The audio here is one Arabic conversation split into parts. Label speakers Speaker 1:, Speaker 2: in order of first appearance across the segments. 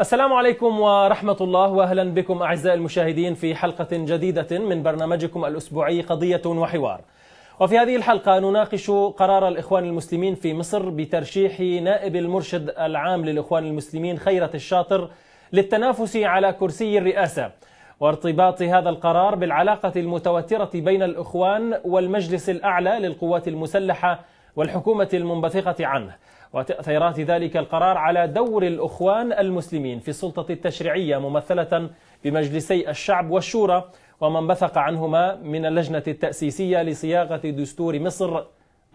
Speaker 1: السلام عليكم ورحمة الله وأهلا بكم أعزائي المشاهدين في حلقة جديدة من برنامجكم الأسبوعي قضية وحوار وفي هذه الحلقة نناقش قرار الإخوان المسلمين في مصر بترشيح نائب المرشد العام للإخوان المسلمين خيرة الشاطر للتنافس على كرسي الرئاسة وارتباط هذا القرار بالعلاقة المتوترة بين الإخوان والمجلس الأعلى للقوات المسلحة والحكومة المنبثقة عنه وتأثيرات ذلك القرار على دور الأخوان المسلمين في السلطة التشريعية ممثلة بمجلسي الشعب والشورى ومن بثق عنهما من اللجنة التأسيسية لصياغة دستور مصر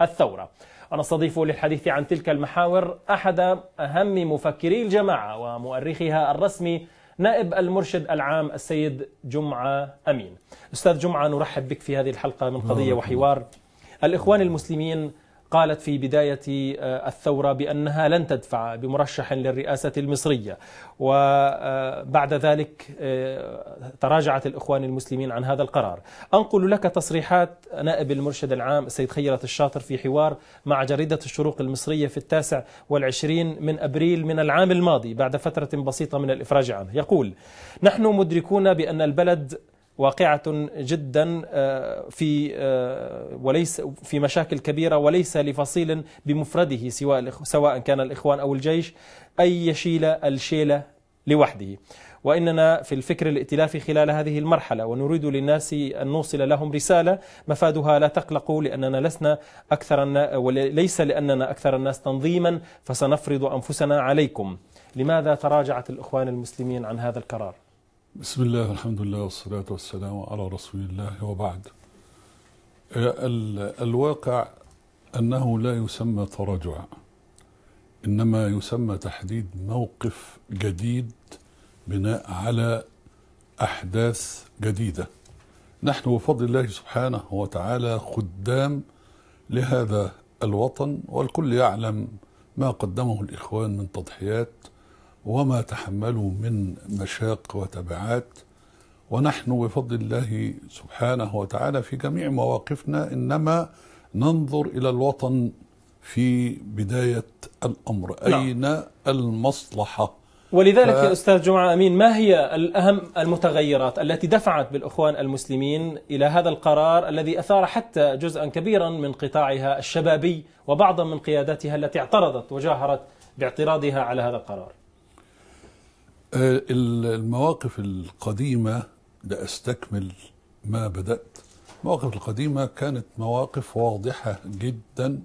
Speaker 1: الثورة ونستضيف للحديث عن تلك المحاور أحد أهم مفكري الجماعة ومؤرخها الرسمي نائب المرشد العام السيد جمعة أمين أستاذ جمعة نرحب بك في هذه الحلقة من قضية وحوار الإخوان المسلمين قالت في بداية آه، الثورة بأنها لن تدفع بمرشح للرئاسة المصرية وبعد آه، ذلك آه، تراجعت الإخوان المسلمين عن هذا القرار أنقل لك تصريحات نائب المرشد العام السيد خيرة الشاطر في حوار مع جريدة الشروق المصرية في التاسع والعشرين من أبريل من العام الماضي بعد فترة بسيطة من الإفراج عنه يقول نحن مدركون بأن البلد واقعة جدا آه، في آه، وليس في مشاكل كبيرة وليس لفصيل بمفرده سواء سواء كان الإخوان أو الجيش أن يشيل الشيلة لوحده وإننا في الفكر الائتلافي خلال هذه المرحلة ونريد للناس أن نوصل لهم رسالة مفادها لا تقلقوا لأننا لسنا أكثر وليس لأننا أكثر الناس تنظيما فسنفرض أنفسنا عليكم لماذا تراجعت الإخوان المسلمين عن هذا القرار؟
Speaker 2: بسم الله الحمد لله والصلاة والسلام على رسول الله وبعد الواقع أنه لا يسمى تراجع إنما يسمى تحديد موقف جديد بناء على أحداث جديدة نحن بفضل الله سبحانه وتعالى خدام لهذا الوطن والكل يعلم ما قدمه الإخوان من تضحيات وما تحملوا من مشاق وتبعات ونحن بفضل الله سبحانه وتعالى في جميع مواقفنا انما ننظر الى الوطن في بدايه الامر نعم. اين المصلحه ولذلك ف... يا
Speaker 1: استاذ جمعه امين ما هي الاهم المتغيرات التي دفعت بالاخوان المسلمين الى هذا القرار الذي اثار حتى جزءا كبيرا من قطاعها الشبابي وبعضا من قياداتها التي اعترضت وجاهرت باعتراضها
Speaker 2: على هذا القرار آه، المواقف القديمة لأستكمل ما بدأت المواقف القديمة كانت مواقف واضحة جدا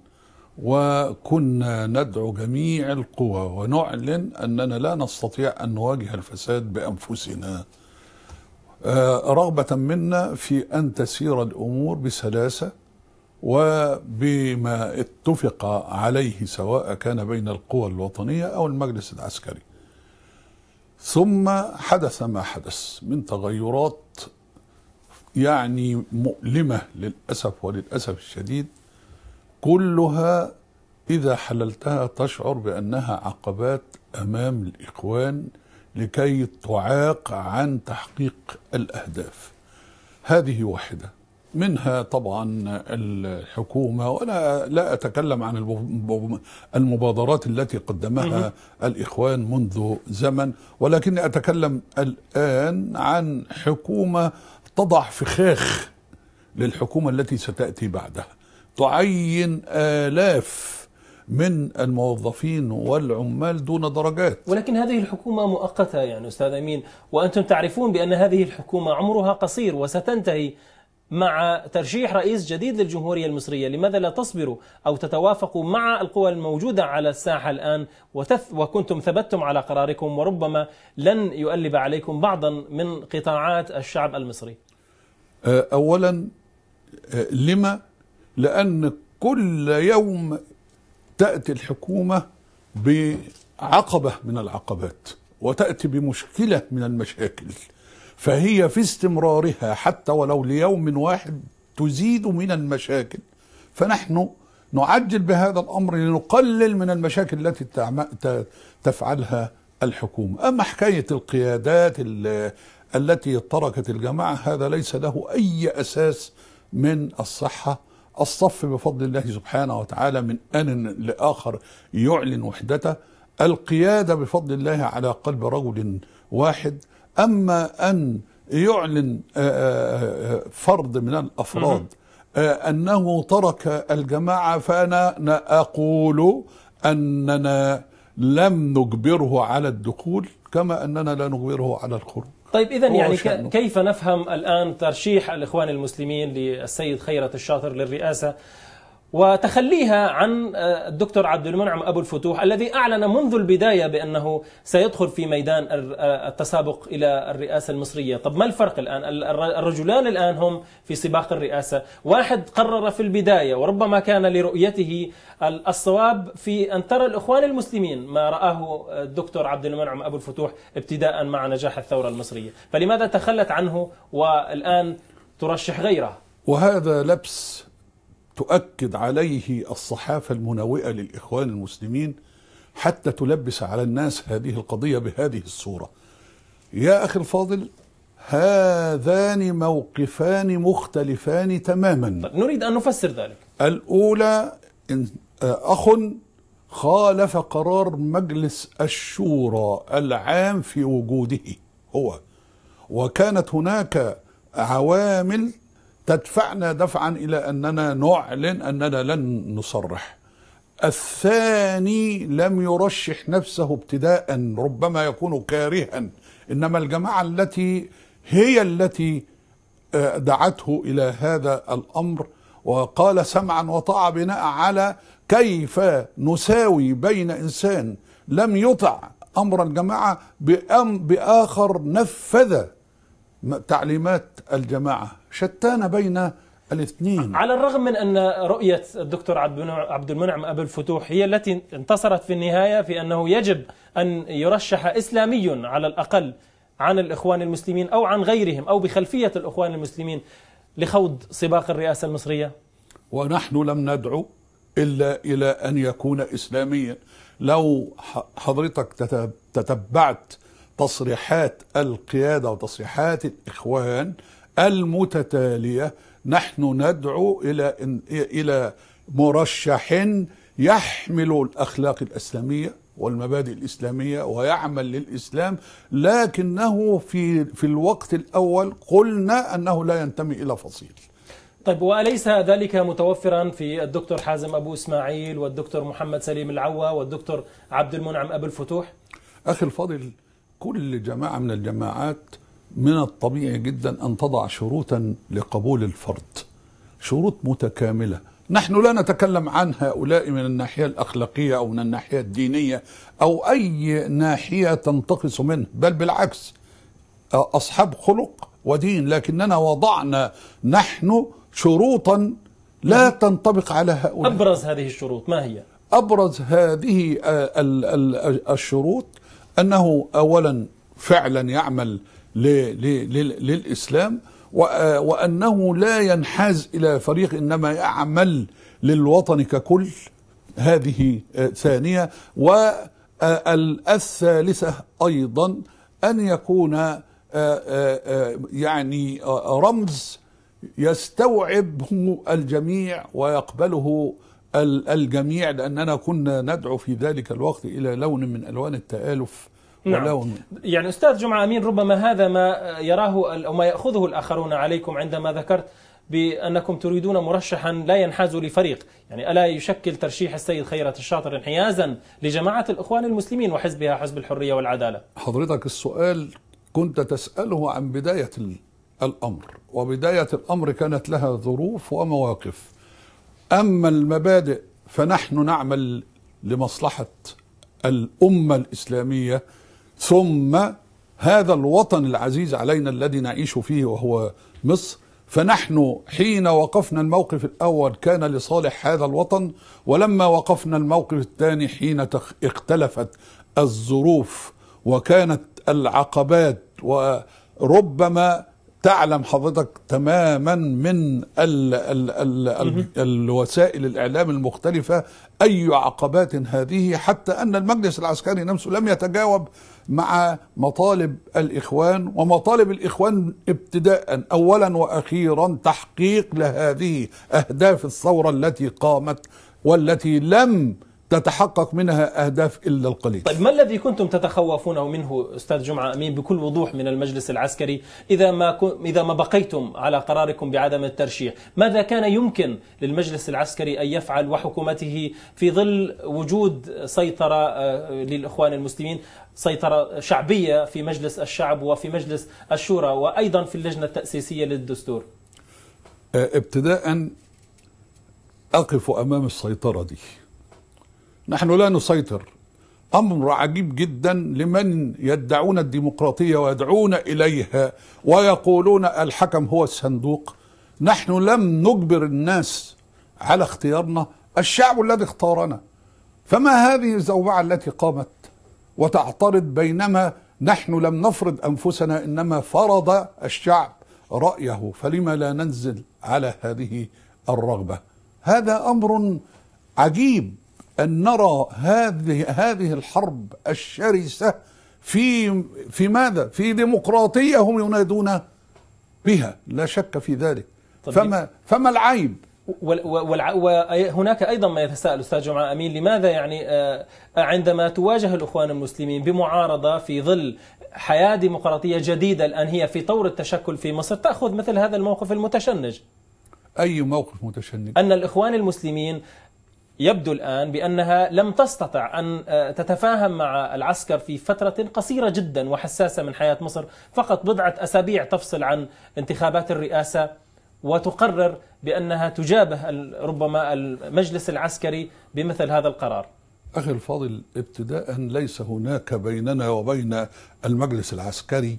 Speaker 2: وكنا ندعو جميع القوى ونعلن أننا لا نستطيع أن نواجه الفساد بأنفسنا آه، رغبة منا في أن تسير الأمور بسلاسة وبما اتفق عليه سواء كان بين القوى الوطنية أو المجلس العسكري ثم حدث ما حدث من تغيرات يعني مؤلمة للأسف وللأسف الشديد كلها إذا حللتها تشعر بأنها عقبات أمام الإخوان لكي تعاق عن تحقيق الأهداف هذه واحدة منها طبعا الحكومة وأنا لا أتكلم عن المبادرات التي قدمها الإخوان منذ زمن ولكني أتكلم الآن عن حكومة تضع فخاخ للحكومة التي ستأتي بعدها تعين آلاف من الموظفين والعمال دون درجات ولكن هذه الحكومة مؤقتة يعني أستاذ أمين وأنتم تعرفون بأن هذه
Speaker 1: الحكومة عمرها قصير وستنتهي مع ترشيح رئيس جديد للجمهورية المصرية لماذا لا تصبروا أو تتوافقوا مع القوى الموجودة على الساحة الآن وتث وكنتم ثبتم على قراركم وربما لن يؤلب عليكم بعضا من قطاعات الشعب المصري
Speaker 2: أه، أولا أه، لما لأن كل يوم تأتي الحكومة بعقبة من العقبات وتأتي بمشكلة من المشاكل فهي في استمرارها حتى ولو ليوم واحد تزيد من المشاكل فنحن نعجل بهذا الامر لنقلل من المشاكل التي تفعلها الحكومه، اما حكايه القيادات التي تركت الجماعه هذا ليس له اي اساس من الصحه، الصف بفضل الله سبحانه وتعالى من ان لاخر يعلن وحدته، القياده بفضل الله على قلب رجل واحد أما أن يعلن آه، آه، آه، فرد من الأفراد أنه ترك الجماعة فأنا أقول أننا لم نجبره على الدخول كما أننا لا نجبره على الخروج
Speaker 1: طيب إذا يعني شأنه. كيف نفهم الآن ترشيح الإخوان المسلمين للسيد خيرة الشاطر للرئاسة وتخليها عن آه، الدكتور عبد المنعم ابو الفتوح الذي اعلن منذ البدايه بانه سيدخل في ميدان آه، التسابق الى الرئاسه المصريه، طب ما الفرق الان؟ الرجلان الان هم في سباق الرئاسه، واحد قرر في البدايه وربما كان لرؤيته الصواب في ان ترى الاخوان المسلمين ما راه آه، الدكتور عبد المنعم ابو الفتوح ابتداء مع نجاح الثوره المصريه، فلماذا تخلت عنه والان ترشح غيره؟
Speaker 2: وهذا لبس تؤكد عليه الصحافة المنوئة للإخوان المسلمين حتى تلبس على الناس هذه القضية بهذه الصورة يا أخي الفاضل هذان موقفان مختلفان تماما نريد أن نفسر ذلك الأولى إن آه، أخ خالف قرار مجلس الشورى العام في وجوده هو وكانت هناك عوامل تدفعنا دفعا الى اننا نعلن اننا لن نصرح الثاني لم يرشح نفسه ابتداء ربما يكون كارها انما الجماعه التي هي التي آه، دعته الى هذا الامر وقال سمعا وطاعه بناء على كيف نساوي بين انسان لم يطع امر الجماعه بأم باخر نفذ تعليمات الجماعه شتان بين الاثنين
Speaker 1: على الرغم من ان رؤيه الدكتور عبد المنعم ابو الفتوح هي التي انتصرت في النهايه في انه يجب ان يرشح اسلامي على الاقل عن الاخوان المسلمين او عن غيرهم او بخلفيه الاخوان المسلمين
Speaker 2: لخوض سباق الرئاسه المصريه ونحن لم ندعو الا الى ان يكون اسلاميا لو حضرتك تتبعت تصريحات القياده وتصريحات الاخوان المتتاليه نحن ندعو الى الى مرشح يحمل الاخلاق الاسلاميه والمبادئ الاسلاميه ويعمل للاسلام لكنه في في الوقت الاول قلنا انه لا ينتمي الى فصيل
Speaker 1: طيب واليس ذلك متوفرا في الدكتور حازم ابو اسماعيل والدكتور محمد سليم العوا والدكتور عبد المنعم ابو
Speaker 2: الفتوح اخي الفاضل كل جماعه من الجماعات من الطبيعي جدا أن تضع شروطا لقبول الفرد شروط متكاملة نحن لا نتكلم عن هؤلاء من الناحية الأخلاقية أو من الناحية الدينية أو أي ناحية تنتقص منه بل بالعكس أصحاب خلق ودين لكننا وضعنا نحن شروطا لا نعم. تنطبق على هؤلاء أبرز هذه الشروط ما هي؟ أبرز هذه الشروط أنه أولا فعلا يعمل للإسلام وأنه لا ينحاز إلى فريق إنما يعمل للوطن ككل هذه آه، ثانية والثالثة آه، أيضا أن يكون آه، يعني رمز يستوعبه الجميع ويقبله الجميع لأننا كنا ندعو في ذلك الوقت إلى لون من ألوان التآلف نعم.
Speaker 1: يعني أستاذ جمعة أمين ربما هذا ما يراه أو ما يأخذه الآخرون عليكم عندما ذكرت بأنكم تريدون مرشحا لا ينحاز لفريق يعني ألا يشكل ترشيح السيد خيرة الشاطر انحيازا لجماعة الإخوان المسلمين وحزبها حزب الحرية والعدالة
Speaker 2: حضرتك السؤال كنت تسأله عن بداية الأمر وبداية الأمر كانت لها ظروف ومواقف أما المبادئ فنحن نعمل لمصلحة الأمة الإسلامية ثم هذا الوطن العزيز علينا الذي نعيش فيه وهو مصر فنحن حين وقفنا الموقف الأول كان لصالح هذا الوطن ولما وقفنا الموقف الثاني حين اختلفت الظروف وكانت العقبات وربما تعلم حضرتك تماما من ال ال الـ الـ الوسائل الاعلام المختلفه اي عقبات هذه حتى ان المجلس العسكري نفسه لم يتجاوب مع مطالب الاخوان ومطالب الاخوان ابتداء اولا واخيرا تحقيق لهذه اهداف الثوره التي قامت والتي لم تتحقق منها أهداف إلا القليل طيب ما
Speaker 1: الذي كنتم تتخوفونه منه أستاذ جمعة أمين بكل وضوح من المجلس العسكري إذا ما, إذا ما بقيتم على قراركم بعدم الترشيح ماذا كان يمكن للمجلس العسكري أن يفعل وحكومته في ظل وجود سيطرة آه، للإخوان المسلمين سيطرة شعبية في مجلس الشعب وفي مجلس الشورى وأيضا في اللجنة التأسيسية للدستور
Speaker 2: آه، ابتداء أقف أمام السيطرة دي نحن لا نسيطر امر عجيب جدا لمن يدعون الديمقراطيه ويدعون اليها ويقولون الحكم هو الصندوق نحن لم نجبر الناس على اختيارنا الشعب الذي اختارنا فما هذه الزوبعه التي قامت وتعترض بينما نحن لم نفرض انفسنا انما فرض الشعب رايه فلما لا ننزل على هذه الرغبه هذا امر عجيب أن نرى هذه هذه الحرب الشرسة في في ماذا؟ في ديمقراطية هم ينادون بها لا شك في ذلك طيب. فما فما العيب
Speaker 1: وهناك أيضا ما يتساءل أستاذ جمعة أمين لماذا يعني آه، عندما تواجه الإخوان المسلمين بمعارضة في ظل حياة ديمقراطية جديدة الآن هي في طور التشكل في مصر تأخذ مثل هذا الموقف المتشنج أي موقف متشنج؟ أن الإخوان المسلمين يبدو الآن بأنها لم تستطع أن آه، تتفاهم مع العسكر في فترة قصيرة جدا وحساسة من حياة مصر فقط بضعة أسابيع تفصل عن انتخابات الرئاسة وتقرر بأنها تجابه ربما المجلس العسكري بمثل هذا القرار
Speaker 2: أخي الفاضل ابتداء ليس هناك بيننا وبين المجلس العسكري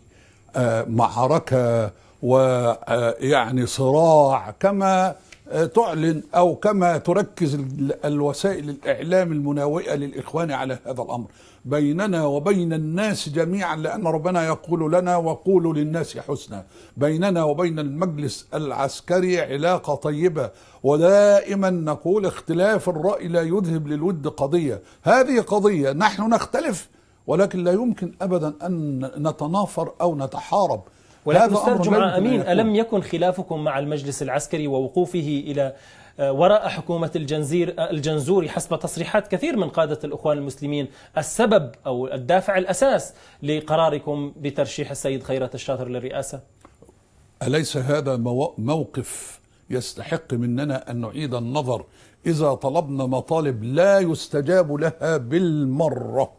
Speaker 2: آه، معركة ويعني آه، صراع كما آه، تعلن او كما تركز الوسائل الاعلام المناوئه للاخوان على هذا الامر بيننا وبين الناس جميعا لان ربنا يقول لنا وقولوا للناس حسنا بيننا وبين المجلس العسكري علاقه طيبه ودائما نقول اختلاف الراي لا يذهب للود قضيه هذه قضيه نحن نختلف ولكن لا يمكن ابدا ان نتنافر او نتحارب ولكن أستاذ جمعة أمين ألم
Speaker 1: يكن خلافكم مع المجلس العسكري ووقوفه إلى آه، وراء حكومة الجنزير آه، الجنزوري حسب تصريحات كثير من قادة الأخوان المسلمين السبب أو الدافع الأساس لقراركم بترشيح السيد خيرت الشاطر للرئاسة
Speaker 2: أليس هذا موقف يستحق مننا أن نعيد النظر إذا طلبنا مطالب لا يستجاب لها بالمرة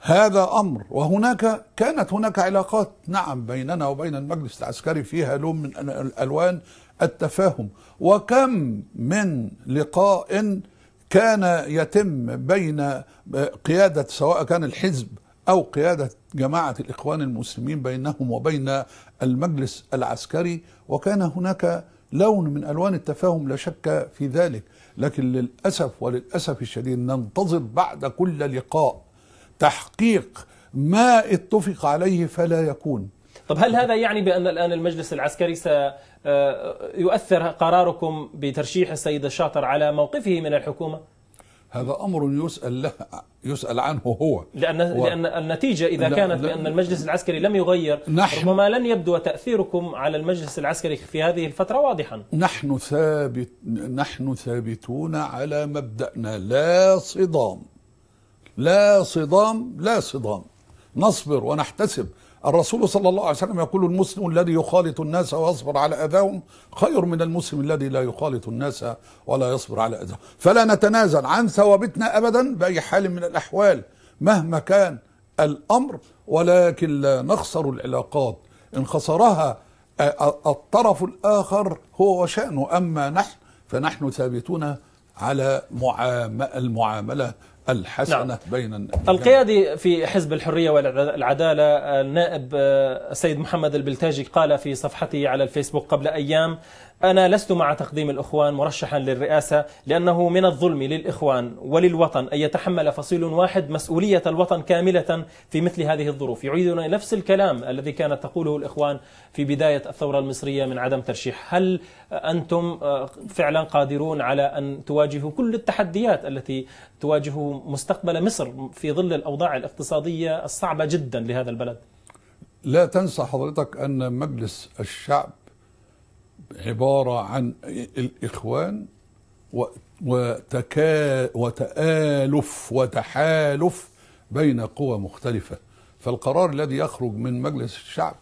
Speaker 2: هذا أمر وهناك كانت هناك علاقات نعم بيننا وبين المجلس العسكري فيها لون من الألوان التفاهم وكم من لقاء كان يتم بين قيادة سواء كان الحزب أو قيادة جماعة الإخوان المسلمين بينهم وبين المجلس العسكري وكان هناك لون من ألوان التفاهم لا شك في ذلك لكن للأسف وللأسف الشديد ننتظر بعد كل لقاء تحقيق ما اتفق عليه فلا يكون
Speaker 1: طب هل هذا يعني بأن الآن المجلس العسكري سيؤثر آه، قراركم بترشيح السيد الشاطر على موقفه من الحكومة؟
Speaker 2: هذا أمر يسأل له يسأل عنه هو
Speaker 1: لأن, و... لأن النتيجة إذا لا كانت بأن المجلس العسكري لم يغير نحن ربما لن يبدو تأثيركم على المجلس العسكري في هذه الفترة واضحا
Speaker 2: نحن ثابت نحن ثابتون على مبدأنا لا صدام لا صدام لا صدام نصبر ونحتسب الرسول صلى الله عليه وسلم يقول المسلم الذي يخالط الناس ويصبر على أذاهم خير من المسلم الذي لا يخالط الناس ولا يصبر على أذاهم فلا نتنازل عن ثوابتنا أبدا بأي حال من الأحوال مهما كان الأمر ولكن لا نخسر العلاقات إن خسرها الطرف الآخر هو وشأنه أما نحن فنحن ثابتون على المعاملة الحسنة نعم. بين القيادي
Speaker 1: في حزب الحرية والعدالة النائب السيد محمد البلتاجي قال في صفحته على الفيسبوك قبل أيام أنا لست مع تقديم الإخوان مرشحا للرئاسة لأنه من الظلم للإخوان وللوطن أن يتحمل فصيل واحد مسؤولية الوطن كاملة في مثل هذه الظروف يعيدنا نفس الكلام الذي كانت تقوله الإخوان في بداية الثورة المصرية من عدم ترشيح هل أنتم آه، فعلا قادرون على أن تواجهوا كل التحديات التي تواجه مستقبل مصر في ظل الأوضاع الاقتصادية الصعبة جدا لهذا البلد
Speaker 2: لا تنسى حضرتك أن مجلس الشعب عبارة عن الإخوان وتكا وتآلف وتحالف بين قوى مختلفة فالقرار الذي يخرج من مجلس الشعب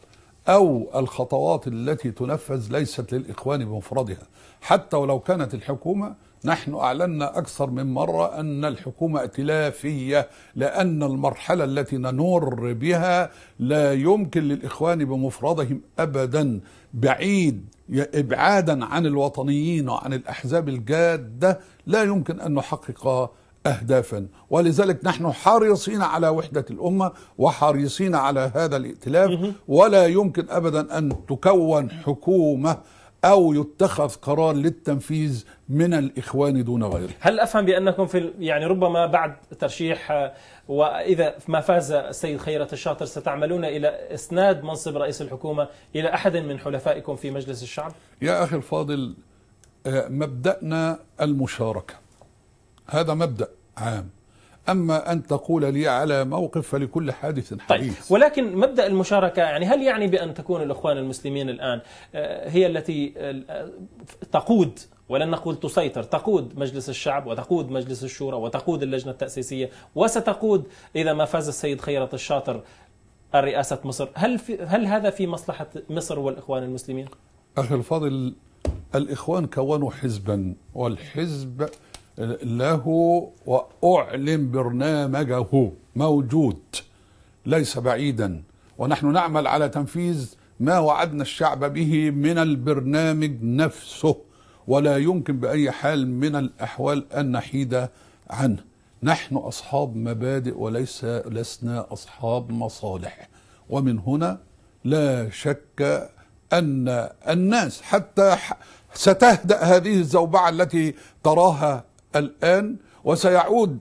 Speaker 2: أو الخطوات التي تنفذ ليست للإخوان بمفردها حتى ولو كانت الحكومة نحن أعلنا أكثر من مرة أن الحكومة ائتلافية لأن المرحلة التي نمر بها لا يمكن للإخوان بمفردهم أبدا بعيد إبعادا عن الوطنيين وعن الأحزاب الجادة لا يمكن أن نحقق أهدافا ولذلك نحن حريصين على وحدة الأمة وحريصين على هذا الائتلاف ولا يمكن أبدا أن تكون حكومة او يتخذ قرار للتنفيذ من الاخوان دون غيره.
Speaker 1: هل افهم بانكم في يعني ربما بعد ترشيح آه، واذا ما فاز السيد خيرة الشاطر ستعملون الى اسناد منصب رئيس الحكومه الى احد من
Speaker 2: حلفائكم في مجلس الشعب؟ يا اخي الفاضل آه، مبدانا المشاركه. هذا مبدا عام. أما أن تقول لي على موقف فلكل حادث طيب، حديث طيب ولكن مبدأ المشاركة يعني هل يعني بأن تكون الإخوان المسلمين
Speaker 1: الآن آه، هي التي آه، تقود ولن نقول تسيطر تقود مجلس الشعب وتقود مجلس الشورى وتقود اللجنة التأسيسية وستقود إذا ما فاز السيد خيرة الشاطر رئاسة مصر هل, في هل هذا في مصلحة مصر والإخوان المسلمين؟
Speaker 2: أخي الفاضل الإخوان كونوا حزبا والحزب له وأعلن برنامجه موجود ليس بعيدا ونحن نعمل على تنفيذ ما وعدنا الشعب به من البرنامج نفسه ولا يمكن بأي حال من الأحوال أن نحيد عنه نحن أصحاب مبادئ وليس لسنا أصحاب مصالح ومن هنا لا شك أن الناس حتى ستهدأ هذه الزوبعة التي تراها الآن وسيعود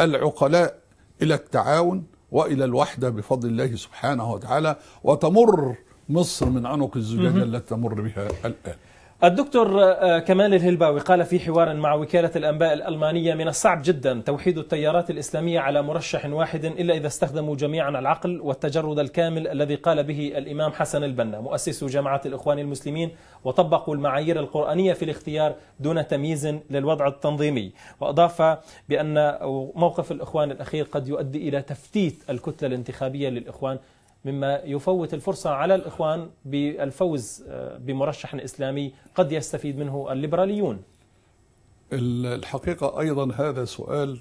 Speaker 2: العقلاء إلى التعاون وإلى الوحدة بفضل الله سبحانه وتعالى وتمر مصر من عنق الزجاجة التي تمر بها الآن الدكتور آه، آه، كمال الهلباوي قال في حوار مع وكالة
Speaker 1: الأنباء الألمانية من الصعب جدا توحيد التيارات الإسلامية على مرشح واحد إلا إذا استخدموا جميعا العقل والتجرد الكامل الذي قال به الإمام حسن البنا مؤسس جماعة الإخوان المسلمين وطبقوا المعايير القرآنية في الاختيار دون تمييز للوضع التنظيمي وأضاف بأن موقف الإخوان الأخير قد يؤدي إلى تفتيت الكتلة الانتخابية للإخوان مما يفوت الفرصة على الإخوان بالفوز آه، بمرشح إسلامي قد يستفيد منه الليبراليون
Speaker 2: الحقيقة أيضا هذا سؤال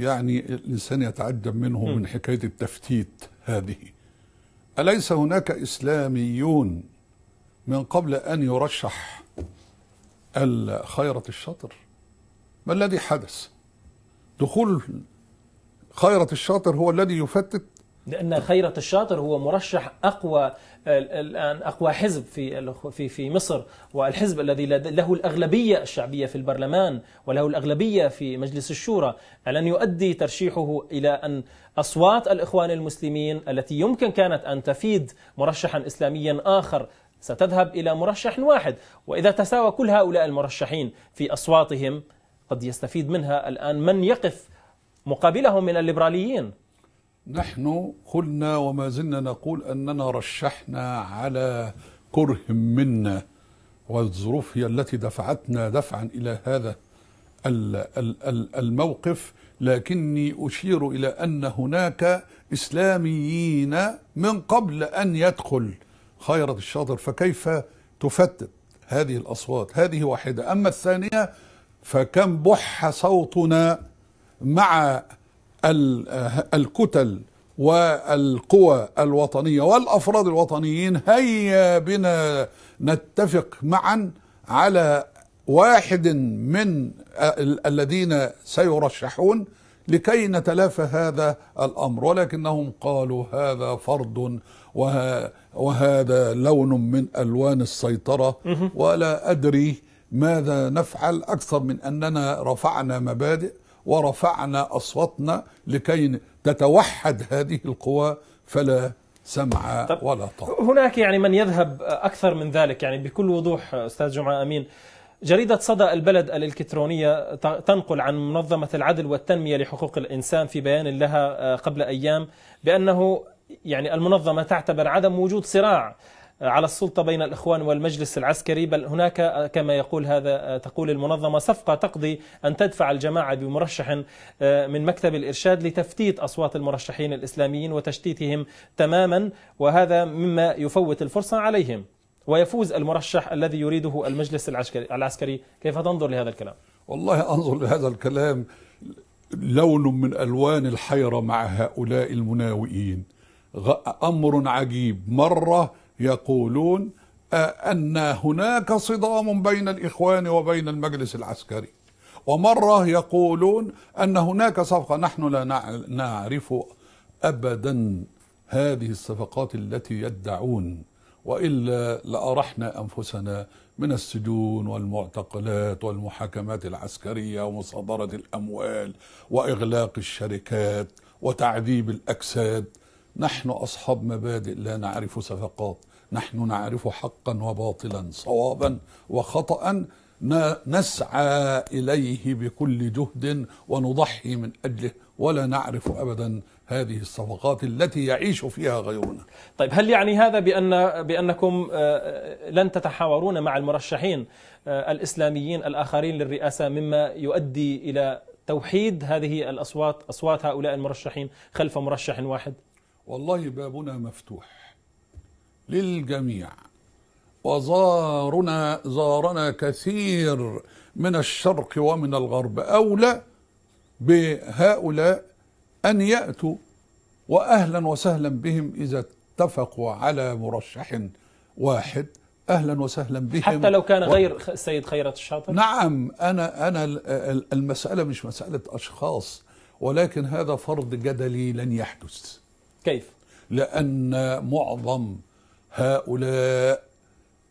Speaker 2: يعني الإنسان يتعجب منه من حكاية التفتيت هذه أليس هناك إسلاميون من قبل أن يرشح الخيرة الشاطر ما الذي حدث دخول خيرة الشاطر هو
Speaker 1: الذي يفتت لان خيرة الشاطر هو مرشح اقوى الان اقوى حزب في في في مصر والحزب الذي له الاغلبيه الشعبيه في البرلمان وله الاغلبيه في مجلس الشورى الن يؤدي ترشيحه الى ان اصوات الاخوان المسلمين التي يمكن كانت ان تفيد مرشحا اسلاميا اخر ستذهب الى مرشح واحد واذا تساوى كل هؤلاء المرشحين في اصواتهم قد يستفيد منها الان من يقف مقابلهم من الليبراليين
Speaker 2: نحن قلنا وما زلنا نقول أننا رشحنا على كره منا والظروف هي التي دفعتنا دفعا إلى هذا الموقف لكني أشير إلى أن هناك إسلاميين من قبل أن يدخل خيرة الشاطر فكيف تفتت هذه الأصوات هذه واحدة أما الثانية فكم بح صوتنا مع الكتل والقوى الوطنية والأفراد الوطنيين هيا بنا نتفق معا على واحد من الذين سيرشحون لكي نتلافى هذا الأمر ولكنهم قالوا هذا فرض وهذا لون من ألوان السيطرة ولا أدري ماذا نفعل أكثر من أننا رفعنا مبادئ ورفعنا اصواتنا لكي تتوحد هذه القوى فلا سمع ولا طاعه. هناك يعني من يذهب
Speaker 1: اكثر من ذلك يعني بكل وضوح استاذ جمعه امين جريدة صدى البلد الإلكترونية تنقل عن منظمة العدل والتنمية لحقوق الإنسان في بيان لها آه، قبل أيام بأنه يعني المنظمة تعتبر عدم وجود صراع على السلطة بين الإخوان والمجلس العسكري بل هناك كما يقول هذا تقول المنظمة صفقة تقضي أن تدفع الجماعة بمرشح آه، من مكتب الإرشاد لتفتيت أصوات المرشحين الإسلاميين وتشتيتهم تماما وهذا مما يفوت الفرصة عليهم ويفوز المرشح الذي يريده المجلس العسكري, العسكري كيف تنظر لهذا الكلام؟
Speaker 2: والله أنظر لهذا الكلام لون من ألوان الحيرة مع هؤلاء المناوئين أمر عجيب مرة يقولون أن هناك صدام بين الإخوان وبين المجلس العسكري ومرة يقولون أن هناك صفقة نحن لا نعرف أبدا هذه الصفقات التي يدعون وإلا لأرحنا أنفسنا من السجون والمعتقلات والمحاكمات العسكرية ومصادرة الأموال وإغلاق الشركات وتعذيب الأجساد نحن أصحاب مبادئ لا نعرف صفقات نحن نعرف حقا وباطلا صوابا وخطأ نسعى إليه بكل جهد ونضحي من أجله ولا نعرف أبدا هذه الصفقات التي يعيش فيها غيرنا طيب هل يعني هذا بأن بأنكم
Speaker 1: آه، لن تتحاورون مع المرشحين آه، الإسلاميين الآخرين للرئاسة مما يؤدي إلى توحيد هذه الأصوات أصوات هؤلاء المرشحين خلف مرشح
Speaker 2: واحد والله بابنا مفتوح للجميع وزارنا زارنا كثير من الشرق ومن الغرب أولى بهؤلاء أن يأتوا وأهلا وسهلا بهم إذا اتفقوا على مرشح واحد اهلا وسهلا بهم حتى لو كان غير
Speaker 1: السيد خيرت الشاطر نعم
Speaker 2: انا انا المساله مش مساله اشخاص ولكن هذا فرض جدلي لن يحدث كيف لان معظم هؤلاء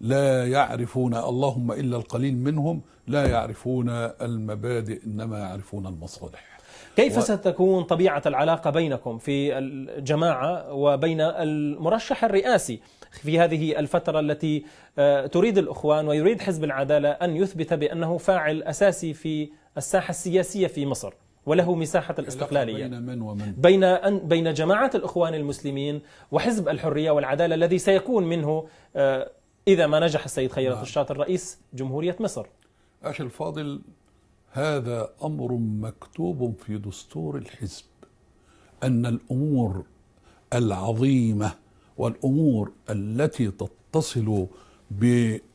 Speaker 2: لا يعرفون اللهم إلا القليل منهم لا يعرفون المبادئ إنما يعرفون المصالح كيف و... ستكون طبيعة العلاقة بينكم في
Speaker 1: الجماعة وبين المرشح الرئاسي في هذه الفترة التي آه، تريد الأخوان ويريد حزب العدالة أن يثبت بأنه فاعل أساسي في الساحة السياسية في مصر وله مساحة الاستقلالية بين من ومن بين أن بين جماعة الإخوان المسلمين وحزب الحرية والعدالة الذي سيكون منه آه، إذا ما نجح السيد خيرت نعم. الشاطر رئيس جمهورية مصر أخي الفاضل
Speaker 2: هذا أمر مكتوب في دستور الحزب أن الأمور العظيمة والأمور التي تتصل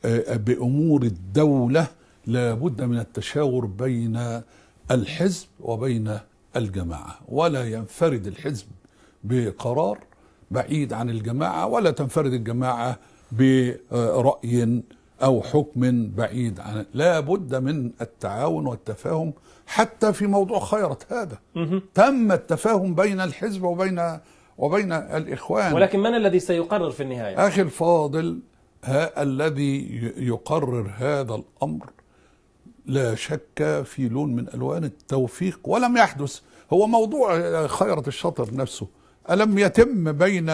Speaker 2: آه، بأمور الدولة لابد من التشاور بين الحزب وبين الجماعة ولا ينفرد الحزب بقرار بعيد عن الجماعة ولا تنفرد الجماعة برأي أو حكم بعيد عن لا بد من التعاون والتفاهم حتى في موضوع خيرت هذا تم التفاهم بين الحزب وبين وبين الإخوان ولكن من الذي سيقرر في النهاية؟ أخي الفاضل الذي يقرر هذا الأمر لا شك في لون من الوان التوفيق ولم يحدث هو موضوع خيرة الشطر نفسه ألم يتم بين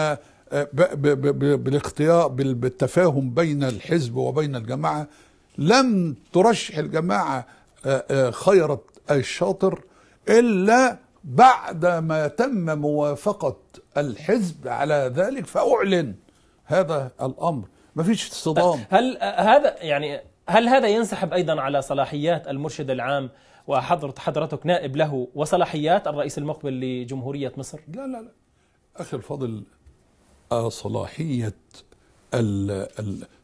Speaker 2: بالاختيار بالتفاهم بين الحزب وبين الجماعة لم ترشح الجماعة آه، آه، خيرة الشاطر إلا بعد ما تم موافقة الحزب على ذلك فأعلن هذا الأمر مفيش طيب، صدام
Speaker 1: هل آه، هذا يعني هل هذا ينسحب أيضا على صلاحيات المرشد العام وحضرت حضرتك نائب له وصلاحيات الرئيس المقبل لجمهورية مصر؟ لا لا لا
Speaker 2: أخي الفاضل آه، صلاحية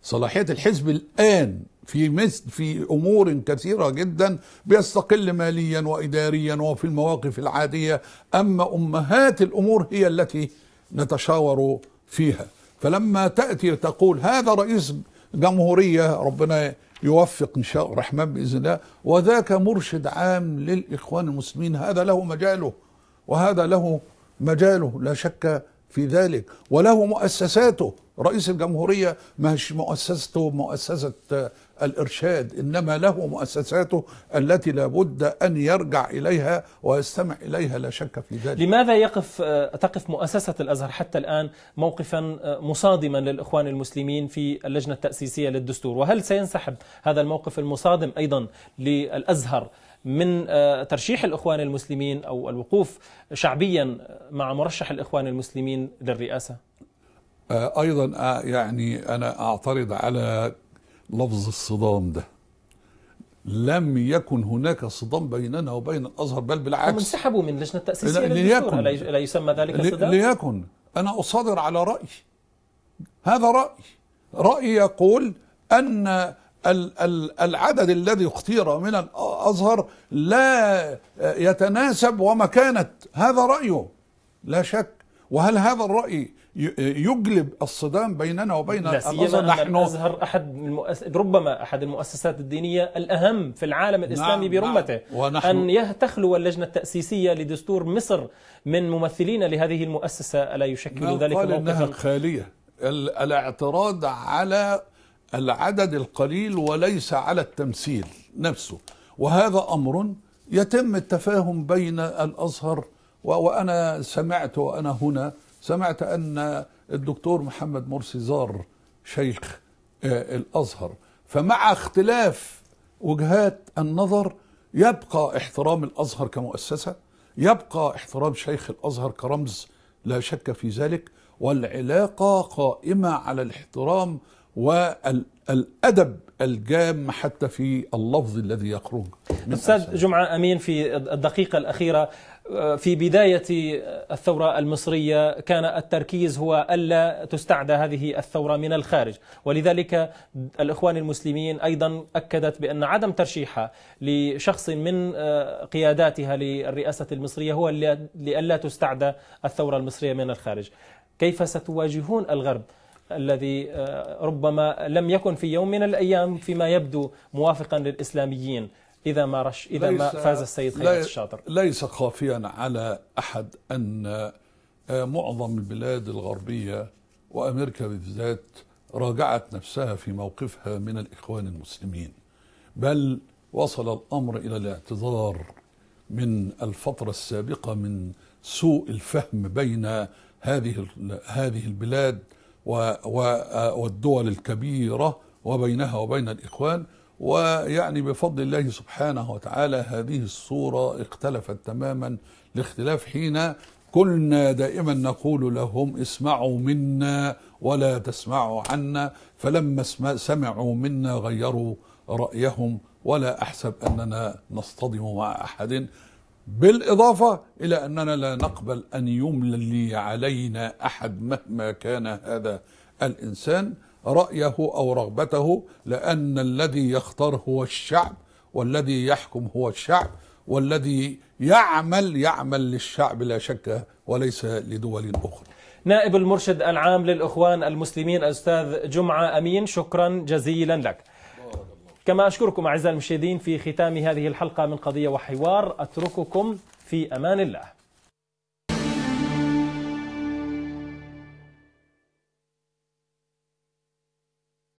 Speaker 2: صلاحية الحزب الآن في مثل في امور كثيره جدا بيستقل ماليا واداريا وفي المواقف العاديه اما امهات الامور هي التي نتشاور فيها فلما تاتي تقول هذا رئيس جمهورية ربنا يوفق إن شاء الرحمن بإذن الله وذاك مرشد عام للإخوان المسلمين هذا له مجاله وهذا له مجاله لا شك في ذلك وله مؤسساته رئيس الجمهورية مش مؤسسته مؤسسة الإرشاد إنما له مؤسساته التي لابد أن يرجع إليها ويستمع إليها لا شك في ذلك
Speaker 1: لماذا يقف آه، تقف مؤسسة الأزهر حتى الآن موقفا آه، مصادما للإخوان المسلمين في اللجنة التأسيسية للدستور وهل سينسحب هذا الموقف المصادم أيضا للأزهر من آه، ترشيح الإخوان المسلمين أو الوقوف شعبيا مع مرشح الإخوان المسلمين للرئاسة
Speaker 2: أيضا يعني أنا أعترض على لفظ الصدام ده لم يكن هناك صدام بيننا وبين الازهر بل بالعكس هم انسحبوا من لجنه التاسيسيه ليكن لا يسمى ذلك الصدام ليكن انا اصادر على رايي هذا رايي رايي يقول ان العدد الذي اختير من الازهر لا يتناسب ومكانه هذا رايه لا شك وهل هذا الراي آه، يجلب الصدام بيننا وبين الأزهر نحن
Speaker 1: الأزهر أحد المؤس... ربما أحد المؤسسات الدينية الأهم في العالم الإسلامي نعم, نعم. برمته نعم ونحن أن تخلو اللجنة التأسيسية لدستور مصر من ممثلين لهذه
Speaker 2: المؤسسة ألا يشكل نعم ذلك قال إنها خالية الاعتراض على العدد القليل وليس على التمثيل نفسه وهذا أمر يتم التفاهم بين الأزهر وأنا سمعت وأنا هنا سمعت أن الدكتور محمد مرسي زار شيخ آه، الأزهر فمع اختلاف وجهات النظر يبقى احترام الأزهر كمؤسسة يبقى احترام شيخ الأزهر كرمز لا شك في ذلك والعلاقة قائمة على الاحترام والأدب الجام حتى في اللفظ الذي يخرج أستاذ
Speaker 1: جمعة أمين في الدقيقة الأخيرة في بداية الثورة المصرية كان التركيز هو ألا تستعدى هذه الثورة من الخارج ولذلك الإخوان المسلمين أيضا أكدت بأن عدم ترشيحها لشخص من آه، قياداتها للرئاسة المصرية هو لألا تستعدى الثورة المصرية من الخارج كيف ستواجهون الغرب الذي آه، ربما لم يكن في يوم من الأيام فيما يبدو موافقا للإسلاميين إذا ما رش إذا ما فاز السيد خيرت الشاطر
Speaker 2: ليس خافيا على أحد أن آه، معظم البلاد الغربية وأمريكا بالذات راجعت نفسها في موقفها من الإخوان المسلمين بل وصل الأمر إلى الاعتذار من الفترة السابقة من سوء الفهم بين هذه هذه البلاد آه، والدول الكبيرة وبينها وبين الإخوان ويعني بفضل الله سبحانه وتعالى هذه الصورة اختلفت تماما لاختلاف حين كنا دائما نقول لهم اسمعوا منا ولا تسمعوا عنا فلما سمعوا منا غيروا رأيهم ولا أحسب أننا نصطدم مع أحد بالإضافة إلى أننا لا نقبل أن يملي علينا أحد مهما كان هذا الإنسان رأيه أو رغبته لأن الذي يختار هو الشعب والذي يحكم هو الشعب والذي يعمل يعمل للشعب لا شك وليس لدول أخرى نائب المرشد العام للإخوان المسلمين الأستاذ جمعة أمين شكرا
Speaker 1: جزيلا لك كما أشكركم أعزائي المشاهدين في ختام هذه الحلقة من قضية وحوار أترككم في أمان الله